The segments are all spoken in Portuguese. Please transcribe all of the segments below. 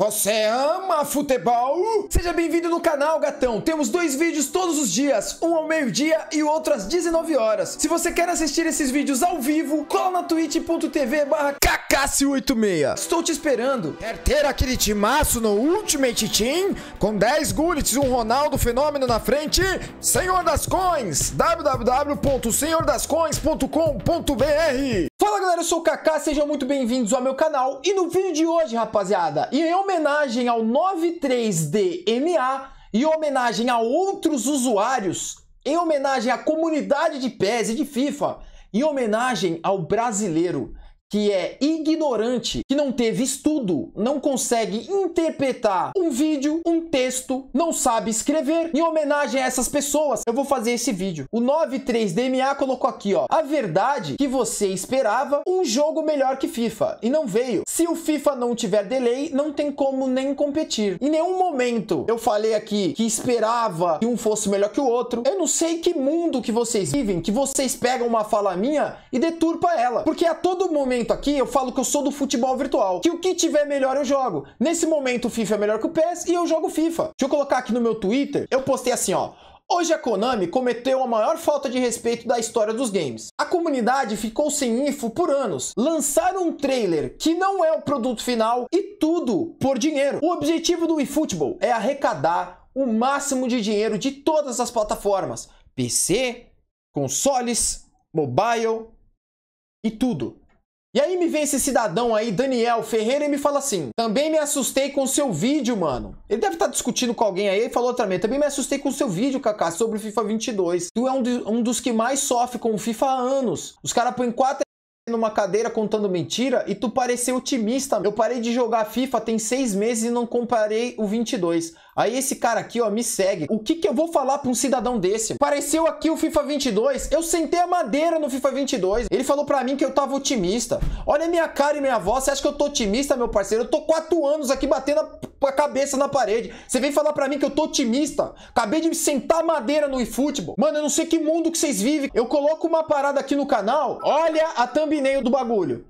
Você ama futebol? Seja bem-vindo no canal, gatão. Temos dois vídeos todos os dias, um ao meio-dia e outro às 19 horas. Se você quer assistir esses vídeos ao vivo, cola na twitch.tv barra kkc86. Estou te esperando. Quer ter aquele timaço no Ultimate Team? Com 10 gullets e um Ronaldo Fenômeno na frente? Senhor das Coins, www.senhordascoins.com.br Fala galera, eu sou o Kaká, sejam muito bem-vindos ao meu canal e no vídeo de hoje, rapaziada, em homenagem ao 93DMA e homenagem a outros usuários, em homenagem à comunidade de PES e de FIFA, em homenagem ao brasileiro que é ignorante, que não teve estudo, não consegue interpretar um vídeo, um texto, não sabe escrever. Em homenagem a essas pessoas, eu vou fazer esse vídeo. O 93DMA colocou aqui, ó, a verdade é que você esperava um jogo melhor que FIFA e não veio. Se o FIFA não tiver delay, não tem como nem competir. Em nenhum momento eu falei aqui que esperava que um fosse melhor que o outro. Eu não sei que mundo que vocês vivem, que vocês pegam uma fala minha e deturpa ela, porque a todo momento momento aqui eu falo que eu sou do futebol virtual, que o que tiver melhor eu jogo. Nesse momento o FIFA é melhor que o PES e eu jogo FIFA. Deixa eu colocar aqui no meu Twitter, eu postei assim, ó: Hoje a Konami cometeu a maior falta de respeito da história dos games. A comunidade ficou sem info por anos. Lançaram um trailer que não é o produto final e tudo por dinheiro. O objetivo do eFootball é arrecadar o máximo de dinheiro de todas as plataformas: PC, consoles, mobile e tudo. E aí me vem esse cidadão aí, Daniel Ferreira, e me fala assim: também me assustei com seu vídeo, mano. Ele deve estar tá discutindo com alguém aí e falou também: também me assustei com seu vídeo, Kaká, sobre o FIFA 22. Tu é um, de, um dos que mais sofre com o FIFA há anos. Os caras põem quatro numa cadeira contando mentira e tu parecer otimista. Eu parei de jogar FIFA tem seis meses e não comparei o 22. Aí esse cara aqui, ó, me segue. O que que eu vou falar pra um cidadão desse? Apareceu aqui o FIFA 22. Eu sentei a madeira no FIFA 22. Ele falou pra mim que eu tava otimista. Olha minha cara e minha voz. Você acha que eu tô otimista, meu parceiro? Eu tô quatro anos aqui batendo a a cabeça na parede. Você vem falar para mim que eu tô otimista. Acabei de me sentar madeira no eFootball. Mano, eu não sei que mundo que vocês vivem. Eu coloco uma parada aqui no canal. Olha a thumbnail do bagulho.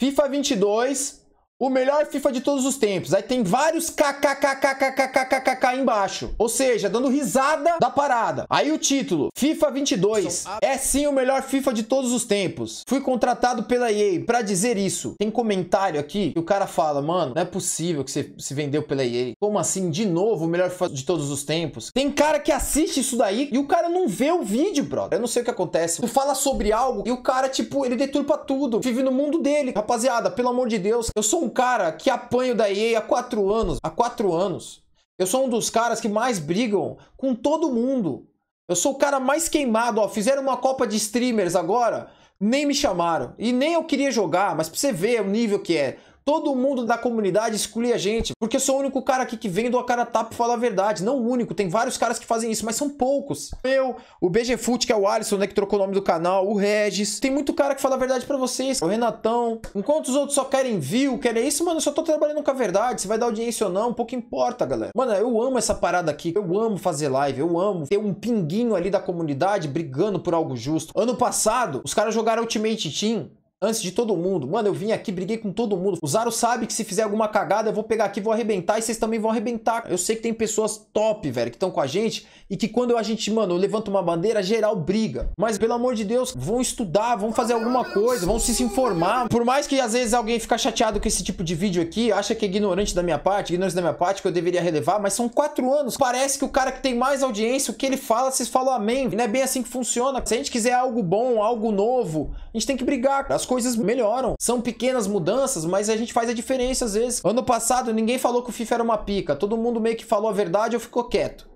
FIFA 22, o melhor FIFA de todos os tempos. Aí tem vários kkkkkkkkk embaixo. Ou seja, dando risada da parada. Aí o título, FIFA 22, é sim o melhor FIFA de todos os tempos. Fui contratado pela EA para dizer isso. Tem comentário aqui que o cara fala, mano, não é possível que você se vendeu pela EA. Como assim, de novo, o melhor FIFA de todos os tempos? Tem cara que assiste isso daí e o cara não vê o vídeo, brother. Eu não sei o que acontece. Tu fala sobre algo e o cara, tipo, ele deturpa tudo. Vive no mundo dele. Rapaziada, pelo amor de Deus, eu sou um cara que apanho da EA há quatro anos. Há quatro anos. Eu sou um dos caras que mais brigam com todo mundo. Eu sou o cara mais queimado. Ó, fizeram uma Copa de Streamers agora, nem me chamaram. E nem eu queria jogar, mas pra você ver o nível que é. Todo mundo da comunidade exclui a gente, porque eu sou o único cara aqui que vem do a cara tapa e fala a verdade. Não o único, tem vários caras que fazem isso, mas são poucos. Eu, o BGFoot, que é o Alisson, né, que trocou o nome do canal, o Regis. Tem muito cara que fala a verdade para vocês, o Renatão. Enquanto os outros só querem view, querem isso, mano, eu só tô trabalhando com a verdade. Se vai dar audiência ou não, pouco importa, galera. Mano, eu amo essa parada aqui. Eu amo fazer live, eu amo ter um pinguinho ali da comunidade brigando por algo justo. Ano passado, os caras jogaram Ultimate Team antes de todo mundo. Mano, eu vim aqui, briguei com todo mundo. O Zaro sabe que se fizer alguma cagada, eu vou pegar aqui, vou arrebentar e vocês também vão arrebentar. Eu sei que tem pessoas top, velho, que estão com a gente e que quando a gente, mano, levanta uma bandeira, geral briga. Mas pelo amor de Deus, vão estudar, vão fazer alguma coisa, vão se informar. Por mais que às vezes alguém fica chateado com esse tipo de vídeo aqui, acha que é ignorante da minha parte, ignorante da minha parte, que eu deveria relevar, mas são quatro anos. Parece que o cara que tem mais audiência, o que ele fala, vocês falam amém. E não é bem assim que funciona. Se a gente quiser algo bom, algo novo, a gente tem que brigar. As coisas coisas melhoram. São pequenas mudanças, mas a gente faz a diferença às vezes. Ano passado ninguém falou que o FIFA era uma pica, todo mundo meio que falou a verdade ou ficou quieto.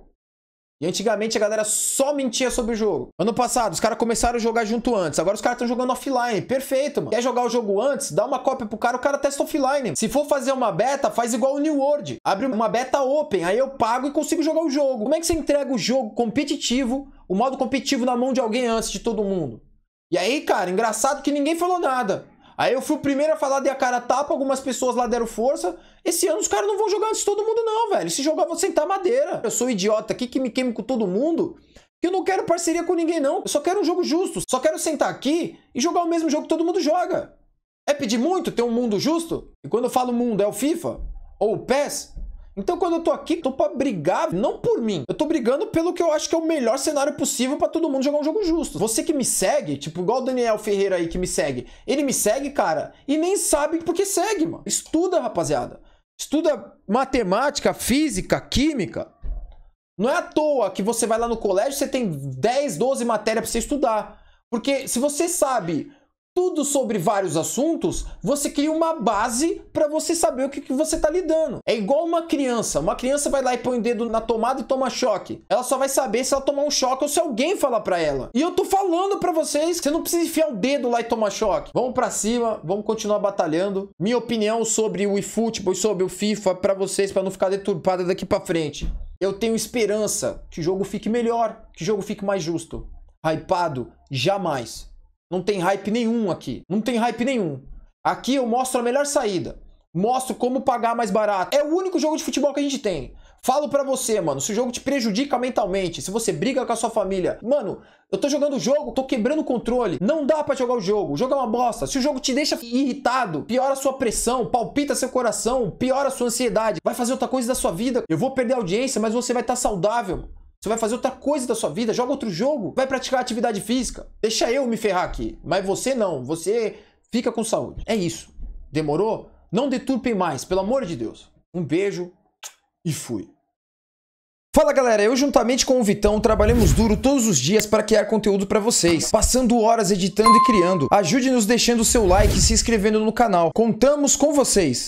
E antigamente a galera só mentia sobre o jogo. Ano passado, os caras começaram a jogar junto antes. Agora os caras estão jogando offline. Perfeito, mano. Quer jogar o jogo antes? Dá uma cópia pro cara, o cara testa offline. Se for fazer uma beta, faz igual o New World. Abre uma beta open, aí eu pago e consigo jogar o jogo. Como é que você entrega o jogo competitivo, o modo competitivo na mão de alguém antes de todo mundo? E aí, cara, engraçado que ninguém falou nada. Aí eu fui o primeiro a falar de a cara tapa, algumas pessoas lá deram força. Esse ano os caras não vão jogar antes de todo mundo, não, velho. Se jogar, vou sentar madeira. Eu sou idiota aqui que me queimo com todo mundo. Que eu não quero parceria com ninguém, não. Eu só quero um jogo justo. Só quero sentar aqui e jogar o mesmo jogo que todo mundo joga. É pedir muito ter um mundo justo? E quando eu falo mundo, é o FIFA? Ou o PES? Então quando eu tô aqui, tô pra brigar, não por mim. Eu tô brigando pelo que eu acho que é o melhor cenário possível para todo mundo jogar um jogo justo. Você que me segue, tipo, igual o Daniel Ferreira aí que me segue, ele me segue, cara, e nem sabe porque segue, mano. Estuda, rapaziada. Estuda matemática, física, química. Não é à toa que você vai lá no colégio, você tem 10, 12 matérias pra você estudar. Porque se você sabe tudo sobre vários assuntos, você cria uma base para você saber o que, que você está lidando. É igual uma criança. Uma criança vai lá e põe o dedo na tomada e toma choque. Ela só vai saber se ela tomar um choque ou se alguém falar para ela. E eu tô falando para vocês, você não precisa enfiar o dedo lá e tomar choque. Vamos para cima, vamos continuar batalhando. Minha opinião sobre o eFootball e sobre o FIFA para vocês, para não ficar deturpada daqui para frente. Eu tenho esperança que o jogo fique melhor, que o jogo fique mais justo. Hypado, jamais. Não tem hype nenhum aqui. Não tem hype nenhum. Aqui eu mostro a melhor saída. Mostro como pagar mais barato. É o único jogo de futebol que a gente tem. Falo para você, mano, se o jogo te prejudica mentalmente, se você briga com a sua família, mano, eu tô jogando o jogo, tô quebrando o controle, não dá para jogar o jogo, o jogo é uma bosta. Se o jogo te deixa irritado, piora a sua pressão, palpita seu coração, piora a sua ansiedade, vai fazer outra coisa da sua vida. Eu vou perder a audiência, mas você vai estar tá saudável. Você vai fazer outra coisa da sua vida, joga outro jogo, vai praticar atividade física. Deixa eu me ferrar aqui, mas você não, você fica com saúde. É isso. Demorou? Não deturpem mais, pelo amor de Deus. Um beijo e fui. Fala galera, eu juntamente com o Vitão trabalhamos duro todos os dias para criar conteúdo para vocês, passando horas editando e criando. Ajude-nos deixando o seu like e se inscrevendo no canal. Contamos com vocês!